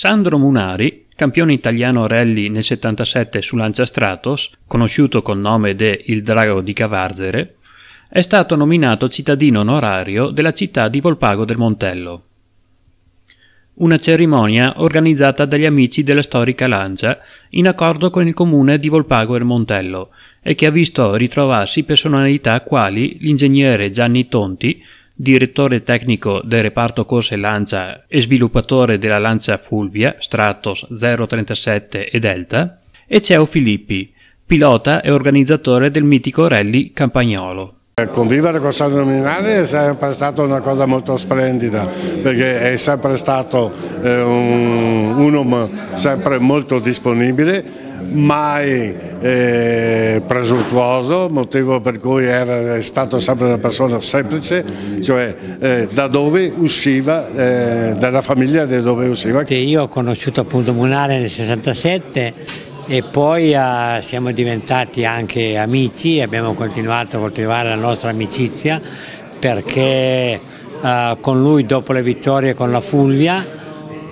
Sandro Munari, campione italiano rally nel 77 su Lancia Stratos, conosciuto col nome de Il Drago di Cavarzere, è stato nominato cittadino onorario della città di Volpago del Montello. Una cerimonia organizzata dagli amici della storica Lancia in accordo con il comune di Volpago del Montello e che ha visto ritrovarsi personalità quali l'ingegnere Gianni Tonti, direttore tecnico del reparto corse lancia e sviluppatore della lancia Fulvia, Stratos 037 e Delta, e Ceo Filippi, pilota e organizzatore del mitico rally campagnolo. Convivere con San Dominale è sempre stata una cosa molto splendida perché è sempre stato eh, un uno sempre molto disponibile, mai eh, presuntuoso, motivo per cui era stato sempre una persona semplice, cioè eh, da dove usciva, eh, dalla famiglia da dove usciva. Io ho conosciuto appunto Munare nel 67 e poi eh, siamo diventati anche amici, abbiamo continuato a coltivare la nostra amicizia perché eh, con lui dopo le vittorie con la Fulvia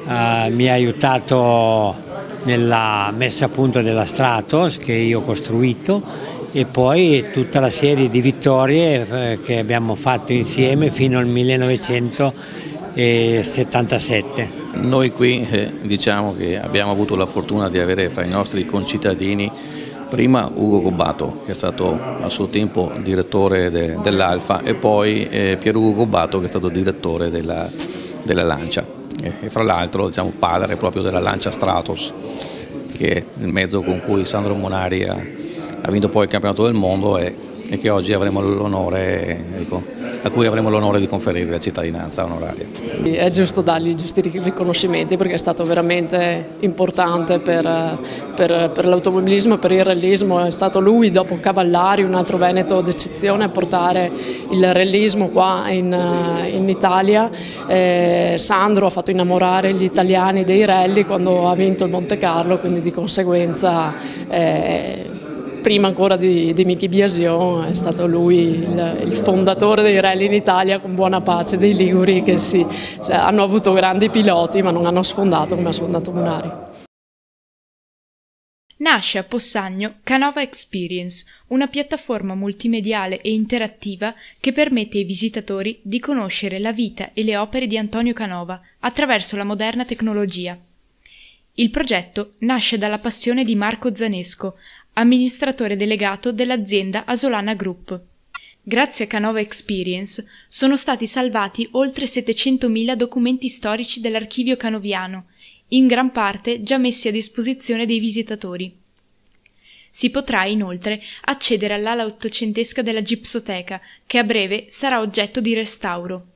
eh, mi ha aiutato nella messa a punto della Stratos che io ho costruito e poi tutta la serie di vittorie eh, che abbiamo fatto insieme fino al 1977. Noi qui eh, diciamo che abbiamo avuto la fortuna di avere fra i nostri concittadini prima Ugo Gobbato che è stato a suo tempo direttore de, dell'Alfa e poi eh, Ugo Gobbato che è stato direttore della, della Lancia e fra l'altro diciamo, padre proprio della Lancia Stratos, che è il mezzo con cui Sandro Monari ha, ha vinto poi il campionato del mondo e e che oggi avremo l'onore, ecco, a cui avremo l'onore di conferire la cittadinanza onoraria. È giusto dargli i giusti riconoscimenti perché è stato veramente importante per, per, per l'automobilismo, per il rallismo, è stato lui dopo Cavallari, un altro Veneto d'eccezione a portare il rallismo qua in, in Italia. Eh, Sandro ha fatto innamorare gli italiani dei rally quando ha vinto il Monte Carlo, quindi di conseguenza... Eh, prima ancora di, di Michi Biasion è stato lui il, il fondatore dei rally in Italia con buona pace dei Liguri che sì, hanno avuto grandi piloti ma non hanno sfondato come ha sfondato Munari. Nasce a Possagno Canova Experience, una piattaforma multimediale e interattiva che permette ai visitatori di conoscere la vita e le opere di Antonio Canova attraverso la moderna tecnologia. Il progetto nasce dalla passione di Marco Zanesco, amministratore delegato dell'azienda Asolana Group. Grazie a Canova Experience sono stati salvati oltre 700.000 documenti storici dell'archivio canoviano, in gran parte già messi a disposizione dei visitatori. Si potrà inoltre accedere all'ala ottocentesca della gipsoteca, che a breve sarà oggetto di restauro.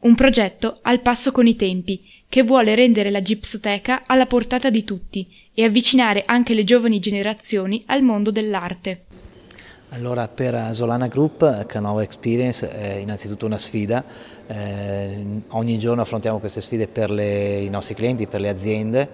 Un progetto al passo con i tempi, che vuole rendere la gipsoteca alla portata di tutti e avvicinare anche le giovani generazioni al mondo dell'arte. Allora per Solana Group Canova Experience è innanzitutto una sfida, eh, ogni giorno affrontiamo queste sfide per le, i nostri clienti, per le aziende,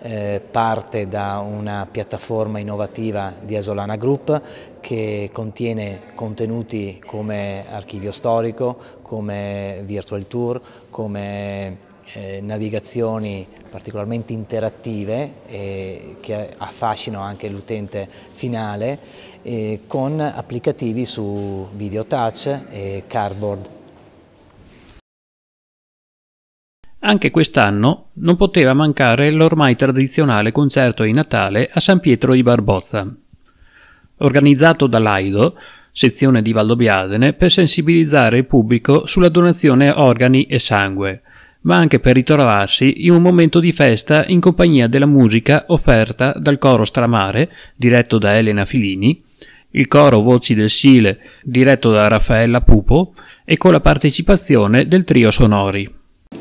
eh, parte da una piattaforma innovativa di Asolana Group che contiene contenuti come archivio storico, come virtual tour, come eh, navigazioni particolarmente interattive eh, che affascinano anche l'utente finale eh, con applicativi su video touch e cardboard. Anche quest'anno non poteva mancare l'ormai tradizionale concerto di Natale a San Pietro di Barbozza. Organizzato da Laido, sezione di Valdobiadene, per sensibilizzare il pubblico sulla donazione organi e sangue – ma anche per ritrovarsi in un momento di festa in compagnia della musica offerta dal coro Stramare, diretto da Elena Filini, il coro Voci del Sile, diretto da Raffaella Pupo, e con la partecipazione del trio Sonori.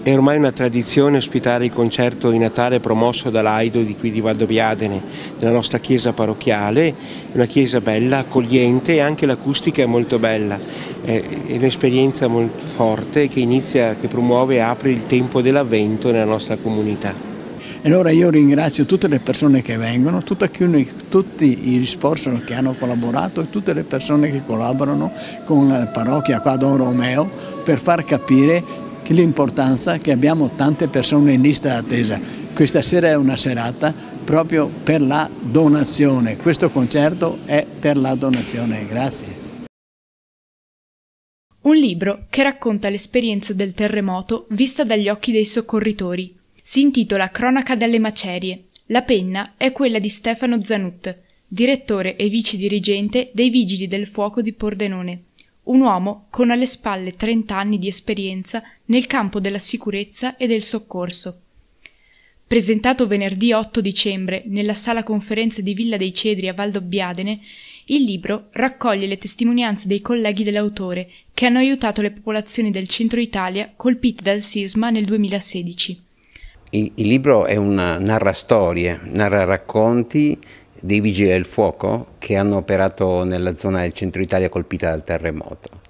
È ormai una tradizione ospitare il concerto di Natale promosso dall'Aido di qui di Valdobbiadene, della nostra chiesa parrocchiale, una chiesa bella, accogliente e anche l'acustica è molto bella, è un'esperienza molto forte che inizia, che promuove e apre il tempo dell'avvento nella nostra comunità. E Allora io ringrazio tutte le persone che vengono, tutti, tutti i sponsor che hanno collaborato e tutte le persone che collaborano con la parrocchia qua Don Romeo per far capire che l'importanza che abbiamo tante persone in lista d'attesa. Questa sera è una serata proprio per la donazione, questo concerto è per la donazione, grazie. Un libro che racconta l'esperienza del terremoto vista dagli occhi dei soccorritori. Si intitola Cronaca delle macerie. La penna è quella di Stefano Zanut, direttore e vice dirigente dei Vigili del Fuoco di Pordenone un uomo con alle spalle 30 anni di esperienza nel campo della sicurezza e del soccorso. Presentato venerdì 8 dicembre nella sala conferenze di Villa dei Cedri a Valdobbiadene, il libro raccoglie le testimonianze dei colleghi dell'autore che hanno aiutato le popolazioni del centro Italia colpite dal sisma nel 2016. Il, il libro è una narra storie, narra racconti dei vigili del fuoco che hanno operato nella zona del centro Italia colpita dal terremoto.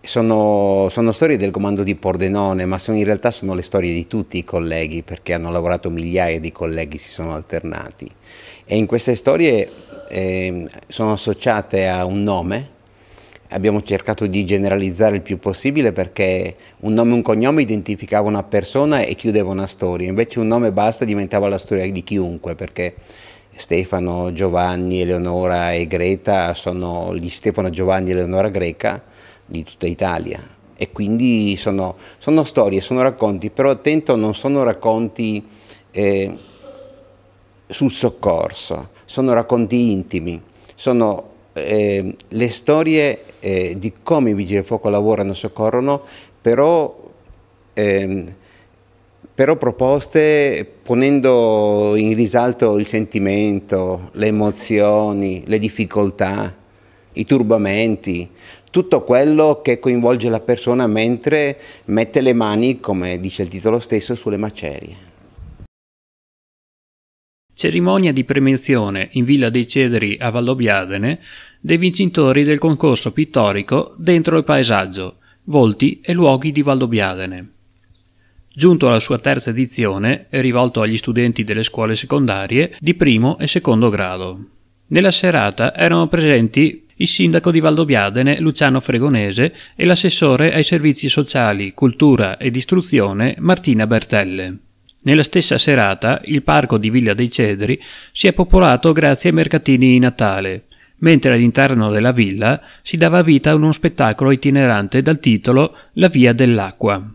Sono, sono, storie del comando di Pordenone, ma sono, in realtà sono le storie di tutti i colleghi, perché hanno lavorato migliaia di colleghi, si sono alternati. E in queste storie eh, sono associate a un nome, abbiamo cercato di generalizzare il più possibile perché un nome e un cognome identificava una persona e chiudeva una storia, invece un nome basta diventava la storia di chiunque, perché Stefano, Giovanni, Eleonora e Greta sono gli Stefano, Giovanni e Eleonora Greca di tutta Italia e quindi sono, sono storie, sono racconti, però attento non sono racconti eh, sul soccorso, sono racconti intimi, sono eh, le storie eh, di come i vigili del fuoco lavorano e soccorrono, però ehm, però proposte ponendo in risalto il sentimento, le emozioni, le difficoltà, i turbamenti, tutto quello che coinvolge la persona mentre mette le mani, come dice il titolo stesso, sulle macerie. Cerimonia di premiazione in Villa dei Cedri a Vallobbiadene dei vincitori del concorso pittorico Dentro il paesaggio, volti e luoghi di Vallobbiadene giunto alla sua terza edizione, è rivolto agli studenti delle scuole secondarie di primo e secondo grado. Nella serata erano presenti il sindaco di Valdobbiadene Luciano Fregonese e l'assessore ai servizi sociali, cultura ed istruzione Martina Bertelle. Nella stessa serata il parco di Villa dei Cedri si è popolato grazie ai mercatini di Natale, mentre all'interno della villa si dava vita a uno spettacolo itinerante dal titolo La Via dell'Acqua.